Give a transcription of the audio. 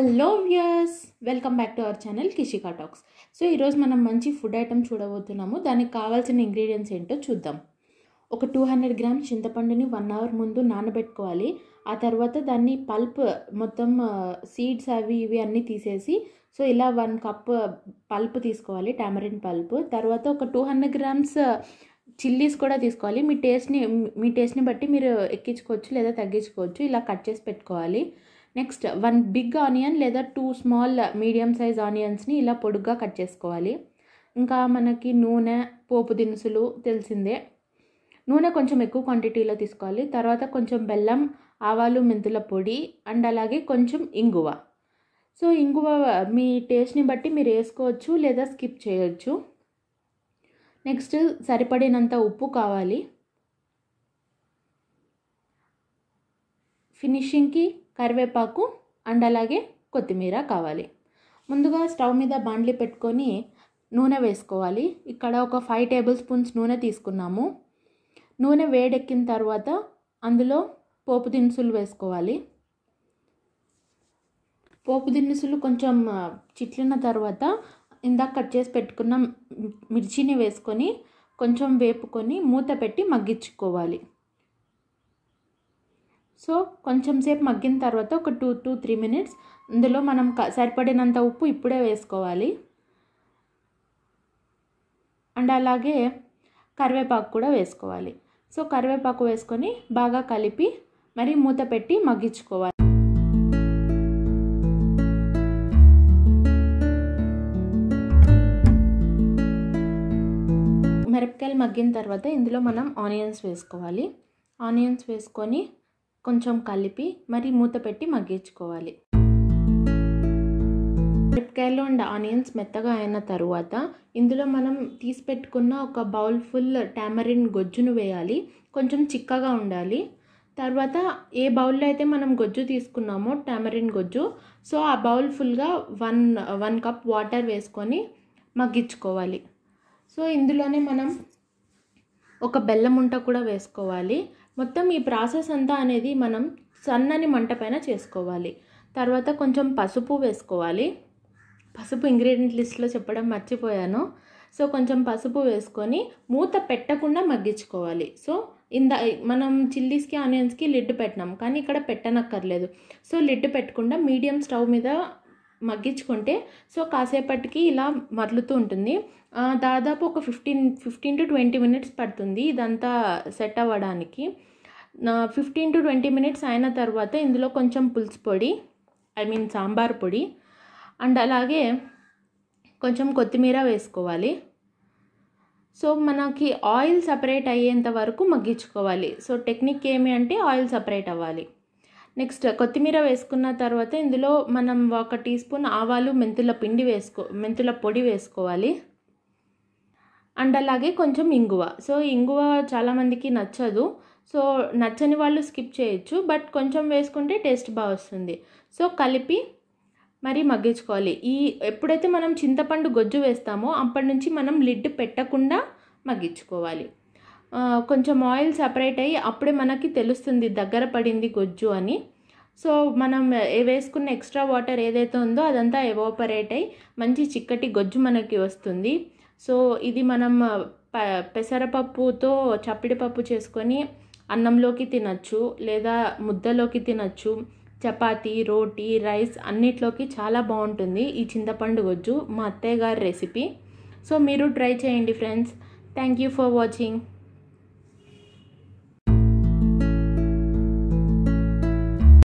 hello viewers welcome back to our channel Kishika talks so ఈరోజు మనం మంచి ఫుడ్ ఐటమ్ చూడబోతున్నాము దానికి కావాల్సిన ఇంగ్రీడియంట్స్ ఏంటో చూద్దాం ఒక టూ హండ్రెడ్ గ్రామ్స్ చింతపండుని వన్ అవర్ ముందు నానబెట్టుకోవాలి ఆ తర్వాత దాన్ని పల్ప్ మొత్తం సీడ్స్ అవి ఇవి అన్నీ తీసేసి సో ఇలా వన్ కప్ పల్ప్ తీసుకోవాలి టామరిన్ పల్ప్ తర్వాత ఒక టూ హండ్రెడ్ గ్రామ్స్ చిల్లీస్ కూడా తీసుకోవాలి మీ టేస్ట్ని మీ టేస్ట్ని బట్టి మీరు ఎక్కించుకోవచ్చు లేదా తగ్గించుకోవచ్చు ఇలా కట్ చేసి పెట్టుకోవాలి నెక్స్ట్ వన్ బిగ్ ఆనియన్ లేదా టూ స్మాల్ మీడియం సైజ్ ఆనియన్స్ని ఇలా పొడుగ్గా కట్ చేసుకోవాలి ఇంకా మనకి నూనె పోపు దినుసులు తెలిసిందే నూనె కొంచెం ఎక్కువ క్వాంటిటీలో తీసుకోవాలి తర్వాత కొంచెం బెల్లం ఆవాలు మెంతుల పొడి అండ్ అలాగే కొంచెం ఇంగువ సో ఇంగువ మీ టేస్ట్ని బట్టి మీరు వేసుకోవచ్చు లేదా స్కిప్ చేయొచ్చు నెక్స్ట్ సరిపడినంత ఉప్పు కావాలి ఫినిషింగ్కి కరివేపాకు అండ్ అలాగే కొత్తిమీర కావాలి ముందుగా స్టవ్ మీద బాండ్లి పెట్టుకొని నూనె వేసుకోవాలి ఇక్కడ ఒక ఫైవ్ టేబుల్ స్పూన్స్ నూనె తీసుకున్నాము నూనె వేడెక్కిన తర్వాత అందులో పోపు దినుసులు వేసుకోవాలి పోపు దినుసులు కొంచెం చిట్లిన తర్వాత ఇందాక కట్ చేసి పెట్టుకున్న మిర్చిని వేసుకొని కొంచెం వేపుకొని మూత పెట్టి మగ్గించుకోవాలి సో కొంచెం సేపు మగ్గిన తర్వాత ఒక టూ టూ త్రీ మినిట్స్ ఇందులో మనం సరిపడినంత ఉప్పు ఇప్పుడే వేసుకోవాలి అండ్ అలాగే కరివేపాకు కూడా వేసుకోవాలి సో కరివేపాకు వేసుకొని బాగా కలిపి మరి మూత పెట్టి మగ్గించుకోవాలి మిరపకాయలు మగ్గిన తర్వాత ఇందులో మనం ఆనియన్స్ వేసుకోవాలి ఆనియన్స్ వేసుకొని కొంచెం కలిపి మరి మూత పెట్టి మగ్గించుకోవాలి మిరపకాయలు అండ్ ఆనియన్స్ మెత్తగా అయిన తరువాత ఇందులో మనం తీసి పెట్టుకున్న ఒక బౌల్ ఫుల్ టామరిన్ గొజ్జును వేయాలి కొంచెం చిక్కగా ఉండాలి తర్వాత ఏ బౌల్లో అయితే మనం గొజ్జు తీసుకున్నామో టామరిన్ గొజ్జు సో ఆ బౌల్ ఫుల్గా వన్ వన్ కప్ వాటర్ వేసుకొని మగ్గించుకోవాలి సో ఇందులోనే మనం ఒక బెల్లం ఉంట కూడా వేసుకోవాలి మొత్తం ఈ ప్రాసెస్ అంతా అనేది మనం సన్నని మంట పైన చేసుకోవాలి తర్వాత కొంచెం పసుపు వేసుకోవాలి పసుపు ఇంగ్రీడియంట్ లిస్ట్లో చెప్పడం మర్చిపోయాను సో కొంచెం పసుపు వేసుకొని మూత పెట్టకుండా మగ్గించుకోవాలి సో ఇంద మనం చిల్లీస్కి ఆనియన్స్కి లిడ్ పెట్టినాం కానీ ఇక్కడ పెట్టనక్కర్లేదు సో లిడ్ పెట్టకుండా మీడియం స్టవ్ మీద మగ్గించుకుంటే సో కాసేపటికి ఇలా మరలుతూ ఉంటుంది దాదాపు ఒక fifteen fifteen to twenty minutes పడుతుంది ఇదంతా సెట్ అవ్వడానికి ఫిఫ్టీన్ టు ట్వంటీ మినిట్స్ అయిన తర్వాత ఇందులో కొంచెం పులుసు పొడి ఐ మీన్ సాంబార్ పొడి అండ్ అలాగే కొంచెం కొత్తిమీర వేసుకోవాలి సో మనకి ఆయిల్ సపరేట్ అయ్యేంత వరకు మగ్గించుకోవాలి సో టెక్నిక్ ఏమి అంటే ఆయిల్ సపరేట్ అవ్వాలి నెక్స్ట్ కొత్తిమీర వేసుకున్న తర్వాత ఇందులో మనం ఒక టీ స్పూన్ ఆవాలు మెంతుల పిండి వేసుకో మెంతుల పొడి వేసుకోవాలి అండ్ అలాగే కొంచెం ఇంగువ సో ఇంగువ చాలామందికి నచ్చదు సో నచ్చని వాళ్ళు స్కిప్ చేయొచ్చు బట్ కొంచెం వేసుకుంటే టేస్ట్ బాగా వస్తుంది సో కలిపి మరి మగ్గించుకోవాలి ఈ ఎప్పుడైతే మనం చింతపండు గొజ్జు వేస్తామో అప్పటి నుంచి మనం లిడ్ పెట్టకుండా మగ్గించుకోవాలి కొంచెం ఆయిల్ సపరేట్ అయ్యి అప్పుడే మనకి తెలుస్తుంది దగ్గర పడింది గొజ్జు అని సో మనం వేసుకున్న ఎక్స్ట్రా వాటర్ ఏదైతే ఉందో అదంతా ఎవాపరేట్ అయ్యి మంచి చిక్కటి గొజ్జు మనకి వస్తుంది సో ఇది మనం ప పెసరపప్పుతో చప్పిడిపప్పు చేసుకొని అన్నంలోకి తినచ్చు లేదా ముద్దలోకి తినచ్చు చపాతి రోటీ రైస్ అన్నిట్లోకి చాలా బాగుంటుంది ఈ చింతపండు గొజ్జు మా అత్తయ్య గారి రెసిపీ సో మీరు ట్రై చేయండి friends thank you for watching